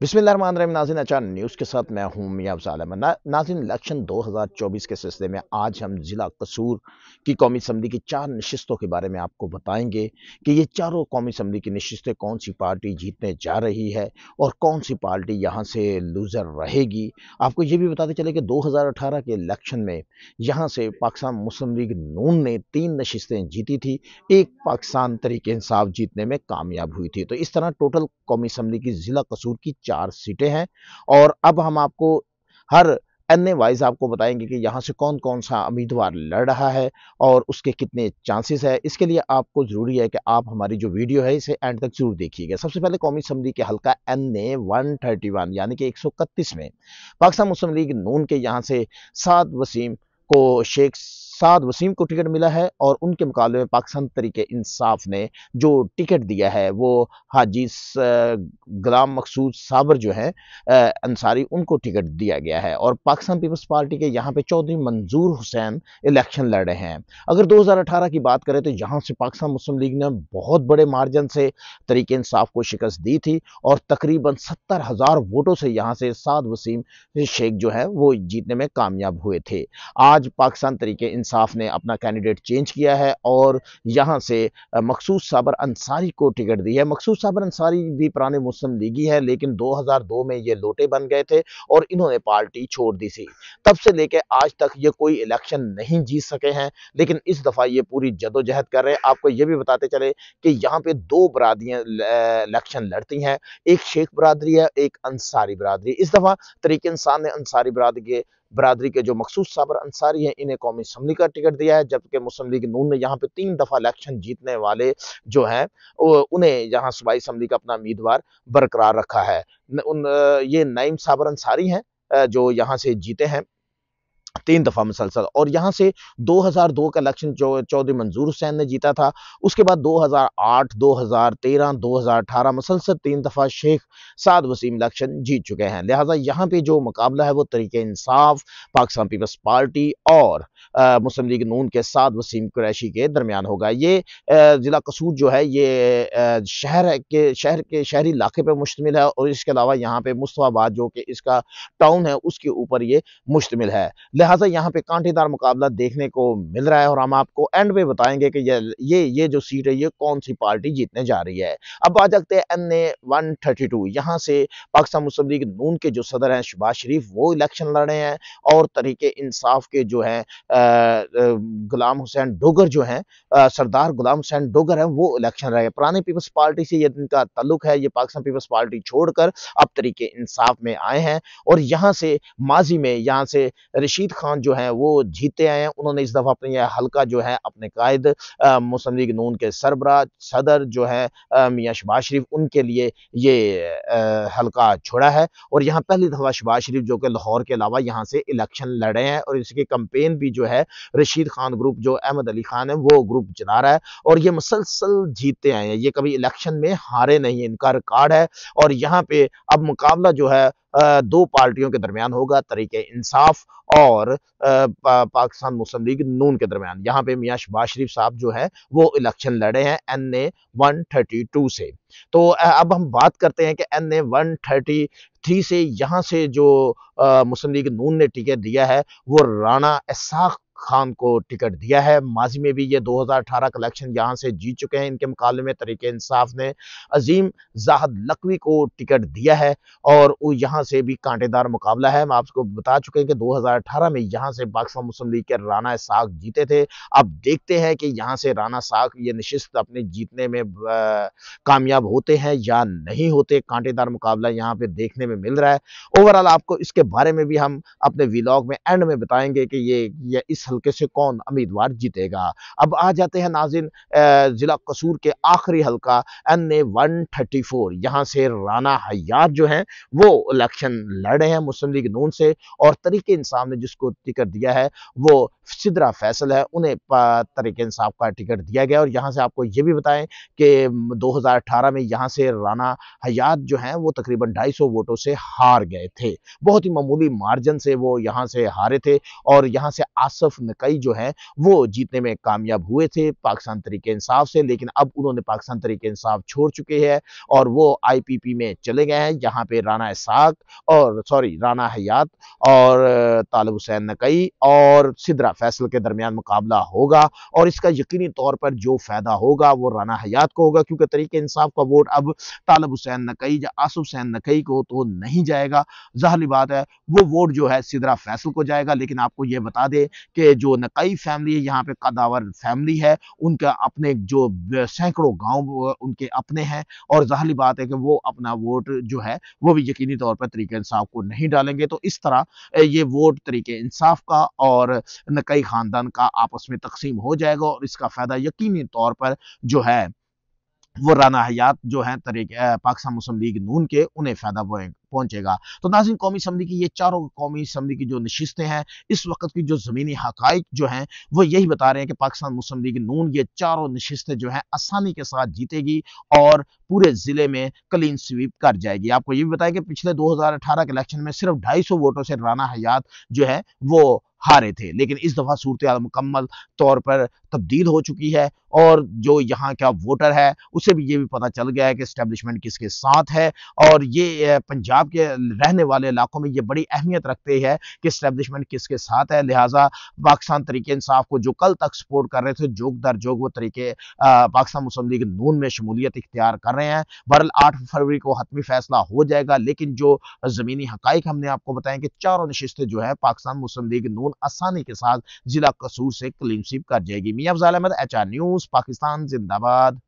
बिस्मिल नाजिन अचान news के साथ मैं हूँ मियाँ आलम ना, नाजिन इलेक्शन 2024 के सिलसिले में आज हम ज़िला कसूर की कौमी असम्बली की चार नशस्तों के बारे में आपको बताएंगे कि ये चारों कौमी असम्बली की नशस्तें कौन सी पार्टी जीतने जा रही है और कौन सी पार्टी यहाँ से लूज़र रहेगी आपको ये भी बताते चले कि दो हज़ार अठारह के इलेक्शन में यहाँ से पाकिस्तान मुस्लिम लीग नून ने तीन नशस्तें जीती थी एक पाकिस्तान तरीके इंसाफ जीतने में कामयाब हुई थी तो इस तरह टोटल कौमी असम्बली की ज़िला कसूर की चार सीटें हैं और अब हम आपको हर अन्य वाइज आपको बताएंगे कि यहाँ से कौन कौन सा उम्मीदवार लड़ रहा है और उसके कितने चांसेस है इसके लिए आपको ज़रूरी है कि आप हमारी जो वीडियो है इसे एंड तक जरूर देखिएगा सबसे पहले कौमी असम्बली के हल्का एन ने वन थर्टी वन यानी कि एक सौ इकतीस में पाकिस्तान मुस्लिम लीग नून के यहाँ से सात वसीम को शेख साद वसीम को टिकट मिला है और उनके मुकाबले में पाकिस्तान तरीके इंसाफ ने जो टिकट दिया है वो हाजी गुलाम मकसूद साबर जो है अंसारी उनको टिकट दिया गया है और पाकिस्तान पीपल्स पार्टी के यहाँ पे चौधरी मंजूर हुसैन इलेक्शन लड़ रहे हैं अगर 2018 की बात करें तो यहाँ से पाकिस्तान मुस्लिम लीग ने बहुत बड़े मार्जन से तरीके इंसाफ को शिकस्त दी थी और तकरीबन सत्तर हज़ार वोटों से यहाँ से साद वसीम शेख जो है वो जीतने में कामयाब हुए थे आज पाकिस्तान तरीके इंसाफ इंसाफ ने अपना कैंडिडेट चेंज किया है और यहाँ से मखसूस साबर अंसारी को टिकट दी है मखसूस साबर अंसारी भी पुराने मुस्लिम लीगी है लेकिन 2002 में ये लोटे बन गए थे और इन्होंने पार्टी छोड़ दी थी तब से लेकर आज तक ये कोई इलेक्शन नहीं जीत सके हैं लेकिन इस दफ़ा ये पूरी जदोजहद कर रहे हैं आपको ये भी बताते चले कि यहाँ पे दो बरदरियाँ इलेक्शन लड़ती हैं एक शेख बरदरी है एक अंसारी बरदरी इस दफ़ा तरीके इंसान ने अंसारी बरदरी के बरदरी के जो मखसूस साबर अंसारी हैं इन्हें कौमी असम्बली का टिकट दिया है जबकि मुस्लिम लीग नून ने यहाँ पे तीन दफ़ा इलेक्शन जीतने वाले जो हैं उन्हें यहाँ सूबाई असम्बली का अपना उम्मीदवार बरकरार रखा है उन ये नईम साबर अंसारी हैं जो यहाँ से जीते हैं तीन दफ़ा मुसलसल और यहाँ से 2002 का इलेक्शन चौधरी मंजूर हुसैन ने जीता था उसके बाद 2008, 2013, 2018 मुसलसल तीन दफ़ा शेख साद वसीम इलेक्शन जीत चुके हैं लिहाजा यहाँ पे जो मुकाबला है वो तरीके इंसाफ पाकिस्तान पीपल्स पार्टी और आ, मुस्लिम लीग नून के साथ वसीम कुरैशी के दरमियान होगा ये ज़िला कसूर जो है ये शहर के शहर के शहरी इलाके पर मुश्तमिल है और इसके अलावा यहाँ पे मुस्तफ़ाबाद जो कि इसका टाउन है उसके ऊपर ये मुश्तमिल है लिहाजा लिहाजा यहाँ पे कांटेदार मुकाबला देखने को मिल रहा है और हम आपको एंड में बताएंगे कि ये ये ये जो सीट है ये कौन सी पार्टी जीतने जा रही है अब आ जाते हैं N A one thirty two यहाँ से पाकिस्तान मुस्लिम लीग नून के जो सदर हैं शबाज शरीफ वो इलेक्शन लड़ रहे हैं और तरीके इंसाफ के जो हैं गुलाम हुसैन डोगर जो हैं सरदार गुलाम हुसैन डोगर हैं वो इलेक्शन लड़ रहे हैं पुराने पीपल्स पार्टी से ये इनका तल्लुक है ये पाकिस्तान पीपल्स पार्टी छोड़कर अब तरीके इंसाफ में आए हैं और यहाँ से माजी में यहाँ से रशीद खान जो है वो जीते आए हैं उन्होंने इस दफ़ा अपने हल्का जो है अपने कायद मुस्लिम लीग नून के सरबरा सदर जो है मियाँ शबाज शरीफ उनके लिए ये हल्का छोड़ा है और यहाँ पहली दफ़ा शबाज शरीफ जो कि लाहौर के अलावा यहाँ से इलेक्शन लड़े हैं और इसकी कंपेन भी जो है रशीद खान ग्रुप जो अहमद अली खान है वो ग्रुप चला रहा है और ये मुसलसल जीते आए हैं ये कभी इलेक्शन में हारे नहीं इनका रिकॉर्ड है और यहाँ पे अब मुकाबला जो है दो पार्टियों के दरमियान होगा तरीके इंसाफ और पाकिस्तान मुस्लिम लीग नून के दरमियान यहाँ पे मियाँ शबाज शरीफ साहब जो है वो इलेक्शन लड़े हैं N A one thirty two से तो अब हम बात करते हैं कि N A one thirty three से यहाँ से जो मुस्लिम लीग नून ने टिकट दिया है वो राणा इसाक खान को टिकट दिया है माजी में भी ये 2018 कलेक्शन यहाँ से जीत चुके हैं इनके मुकाबले में तरीके इंसाफ ने अजीम जाहद लकवी को टिकट दिया है और यहाँ से भी कांटेदार मुकाबला है हम आपको बता चुके हैं कि 2018 में यहाँ से पाकिस्तान मुस्लिम लीग के राना साग जीते थे अब देखते हैं कि यहाँ से राना साग ये नशस्त अपने जीतने में कामयाब होते हैं या नहीं होते कांटेदार मुकाबला यहाँ पे देखने में मिल रहा है ओवरऑल आपको इसके बारे में भी हम अपने विलॉग में एंड में बताएंगे कि ये, ये इस हल्के से कौन उम्मीदवार जीतेगा अब आ जाते हैं नाजिन ज़िला कसूर के आखिरी हल्का N A one thirty four यहाँ से राना हयात जो हैं वो इलेक्शन लड़ रहे हैं मुस्लिम लीग नून से और तरीके इंसाफ ने जिसको टिकट दिया है वो सिदरा फैसल है उन्हें तरीके इंसाफ का टिकट दिया गया और यहाँ से आपको ये भी बताएं कि दो हज़ार अठारह में यहाँ से राना हयात जो हैं वो तकरीबन ढाई सौ वोटों से हार गए थे बहुत ही मामूली मार्जन से वो यहाँ से हारे थे और यहाँ से आसफ में कई जो हैं वो जीतने में कामयाब हुए थे पाकिस्तान तरीके इंसाफ से लेकिन अब उन्होंने पाकिस्तान तरीके इंसाफ छोड़ चुके हैं और वो आईपीपी में चले गए हैं जहां पे राणा इसाक और सॉरी राणा हयात और तालब हुसैन नकई और सिदरा फैसल के दरमियान मुकाबला होगा और इसका यकीनी तौर पर जो फ़ायदा होगा वो राना हयात को होगा क्योंकि तरीके इंसाफ का वोट अब तालब हुसैन नकई या आसफ हुसैन नकई को तो नहीं जाएगा जहली बात है वो वोट जो है सिदरा फैसल को जाएगा लेकिन आपको ये बता दें कि के जो नकई फैमिली है यहाँ पे कदावर फैमिली है उनका अपने जो सैकड़ों गांव उनके अपने हैं और जाहली बात है कि वो अपना वोट जो है वो भी यकीनी तौर पर तरीके इंसाफ को नहीं डालेंगे तो इस तरह ये वोट तरीके इंसाफ का और नकई खानदान का आपस में तकसीम हो जाएगा और इसका फ़ायदा यकीनी तौर पर जो है वो राना हयात जो है तरीके पाकिस्तान मुस्लिम लीग नून के उन्हें फ़ायदा पहुंचेगा तो नाजिन कौमी असम्बली की ये चारों कौमी असम्बली की जो नशस्तें हैं इस वक्त की जो ज़मीनी हक़ जो हैं वो यही बता रहे हैं कि पाकिस्तान मुस्लिम लीग नून ये चारों नशस्तें जो हैं आसानी के साथ जीतेगी और पूरे ज़िले में क्लीन स्वीप कर जाएगी आपको ये भी बताया कि पिछले दो हज़ार अठारह के इलेक्शन में सिर्फ ढाई सौ वोटों से राना हयात जो है वो हारे थे लेकिन इस दफ़ा सूरत मुकम्मल तौर पर तब्दील हो चुकी है और जो यहाँ का वोटर है उसे भी ये भी पता चल गया है कि इस्टेब्लिशमेंट किसके साथ है और ये पंजाब के रहने वाले इलाकों में ये बड़ी अहमियत रखते हैं कि स्टैब्लिशमेंट किसके साथ है लिहाजा पाकिस्तान तरीके इंसाफ को जो कल तक सपोर्ट कर रहे थे जोग दर जोग वो तरीके पाकिस्तान मुस्लिम लीग नून में शमूलियत इख्तियार कर रहे हैं बहरल आठ फरवरी को हतमी फैसला हो जाएगा लेकिन जो ज़मीनी हक हमने आपको बताया कि चारों नशस्तें जो है पाकिस्तान मुस्लिम लीग नून बिल्कुल आसानी के साथ जिला कसूर से क्लीनशिप कर जाएगी Mian Afzal Ahmed H R news Pakistan जिंदाबाद